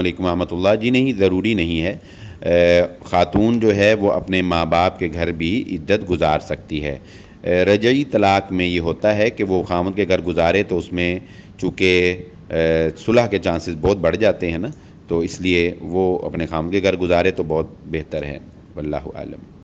علیکم محمۃ اللہ جی نہیں ضروری نہیں ہے خاتون جو ہے وہ اپنے ماں باپ کے گھر بھی عدت گزار سکتی ہے رجعی طلاق میں یہ ہوتا ہے کہ وہ خامد کے گھر گزارے تو اس میں چونکہ صلح کے چانسز بہت بڑھ جاتے ہیں نا تو اس لیے وہ اپنے خامد کے گھر گزارے تو بہت بہتر ہے واللہ عالم